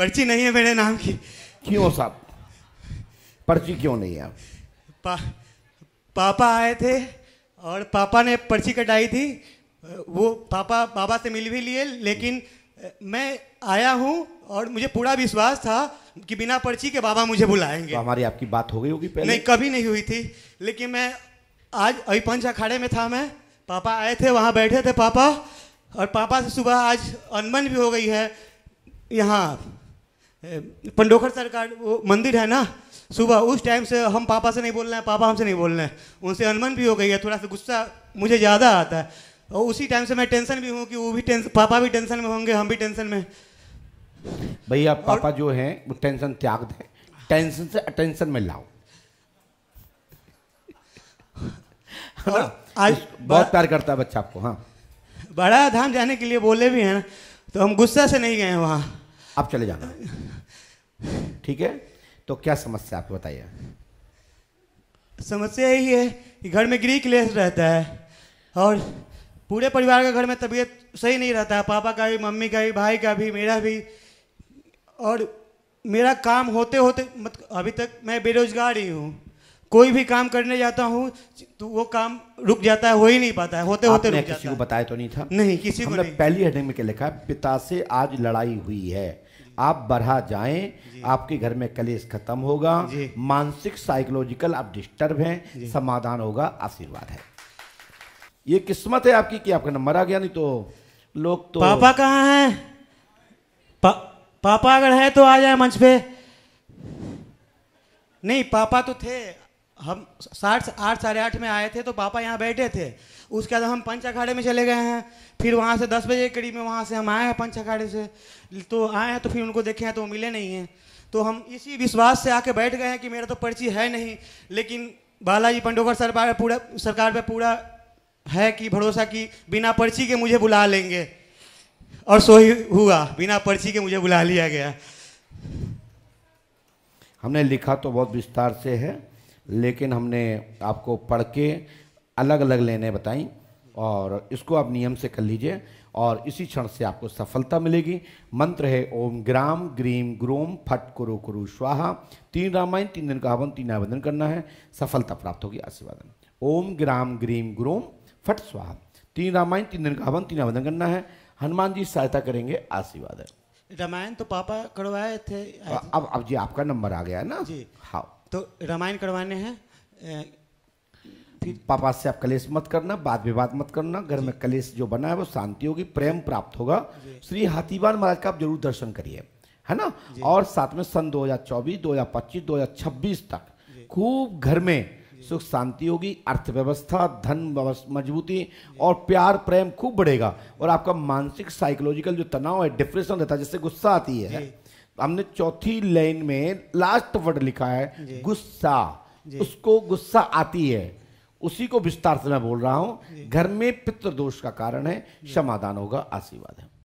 पर्ची नहीं है मेरे नाम की क्यों साहब पर्ची क्यों नहीं है पा, पापा आए थे और पापा ने पर्ची कटाई थी वो पापा बाबा से मिल भी लिए लेकिन मैं आया हूँ और मुझे पूरा विश्वास था कि बिना पर्ची के बाबा मुझे बुलाएंगे तो हमारी आपकी बात हो गई होगी पहले नहीं कभी नहीं हुई थी लेकिन मैं आज अभी पंच अखाड़े में था मैं पापा आए थे वहाँ बैठे थे पापा और पापा से सुबह आज अनमन भी हो गई है यहाँ पंडोखर का वो मंदिर है ना सुबह उस टाइम से हम पापा से नहीं बोल रहे हैं पापा हमसे नहीं बोल रहे हैं उनसे अनमन भी हो गई है थोड़ा सा गुस्सा मुझे ज़्यादा आता है और उसी टाइम से मैं टेंशन भी हूँ कि वो भी टेंशन पापा भी टेंशन में होंगे हम भी टेंशन में भैया पापा और, जो हैं वो टेंशन त्याग दें टेंशन से अटेंशन में लाओ आज बहुत प्यार करता है बच्चा आपको हाँ बड़ा धाम जाने के लिए बोले भी हैं ना तो हम गुस्सा से नहीं गए वहाँ आप चले जाना ठीक है तो क्या समस्या आपको बताइए समस्या यही है कि घर में ग्री क्लेश रहता है और पूरे परिवार का घर में तबीयत सही नहीं रहता है पापा का भी मम्मी का भी भाई का भी मेरा भी और मेरा काम होते होते मत मतलब अभी तक मैं बेरोजगार ही हूँ कोई भी काम करने जाता हूँ तो वो काम रुक जाता है हो ही नहीं पाता है होते होते रुक किसी को बताया तो नहीं था नहीं किसी को नहीं पहली हेडिंग में क्या लिखा है पिता से आज लड़ाई हुई है आप बढ़ा जाएं आपके घर में कलेश खत्म होगा मानसिक साइकोलॉजिकल आप डिस्टर्ब हैं समाधान होगा आशीर्वाद है ये किस्मत है आपकी कि आपका नंबर आ गया नहीं तो लोग तो पापा कहाँ हैं पा, पापा अगर है तो आ जाए मंच पे नहीं पापा तो थे हम साठ आठ साढ़े आठ में आए थे तो पापा यहाँ बैठे थे उसके बाद हम पंच अखाड़े में चले गए हैं फिर वहाँ से दस बजे के करीब में वहाँ से हम आए हैं पंच अखाड़े से तो आए हैं तो फिर उनको देखे हैं तो वो मिले नहीं हैं तो हम इसी विश्वास से आके बैठ गए हैं कि मेरा तो पर्ची है नहीं लेकिन बालाजी पंडोकर सरकार पूरा सरकार पर पूरा है कि भरोसा कि बिना पर्ची के मुझे बुला लेंगे और सो ही हुआ बिना पर्ची के मुझे बुला लिया गया हमने लिखा तो बहुत विस्तार से है लेकिन हमने आपको पढ़ के अलग अलग लेने बताई और इसको आप नियम से कर लीजिए और इसी क्षण से आपको सफलता मिलेगी मंत्र है ओम ग्राम ग्रीम ग्रोम फट कुरु कुरु स्वाहा तीन रामायण तीन दिन का हवन तीन आवेदन करना है सफलता प्राप्त होगी आशीर्वादन ओम ग्राम ग्रीम ग्रोम फट स्वाहा तीन रामायण तीन दिन का हवन तीन आवेदन करना है हनुमान जी सहायता करेंगे आशीर्वादन रामायण तो पापा करवाए थे अब अब जी आपका नंबर आ गया ना जी हाँ तो रामायण करवाने हैं पापा से आप कलेश मत करना वाद विवाद मत करना घर में कलेश जो बना है वो शांति होगी प्रेम प्राप्त होगा श्री हाथीवान महाराज का आप जरूर दर्शन करिए है ना और साथ में सन 2024 2025 2026 तक खूब घर में सुख शांति होगी अर्थव्यवस्था धन मजबूती और प्यार प्रेम खूब बढ़ेगा और आपका मानसिक साइकोलॉजिकल जो तनाव है डिप्रेशन रहता है जिससे गुस्सा आती है हमने चौथी लाइन में लास्ट वर्ड लिखा है गुस्सा उसको गुस्सा आती है उसी को विस्तार से मैं बोल रहा हूं घर में पितृदोष का कारण है समाधान होगा आशीर्वाद है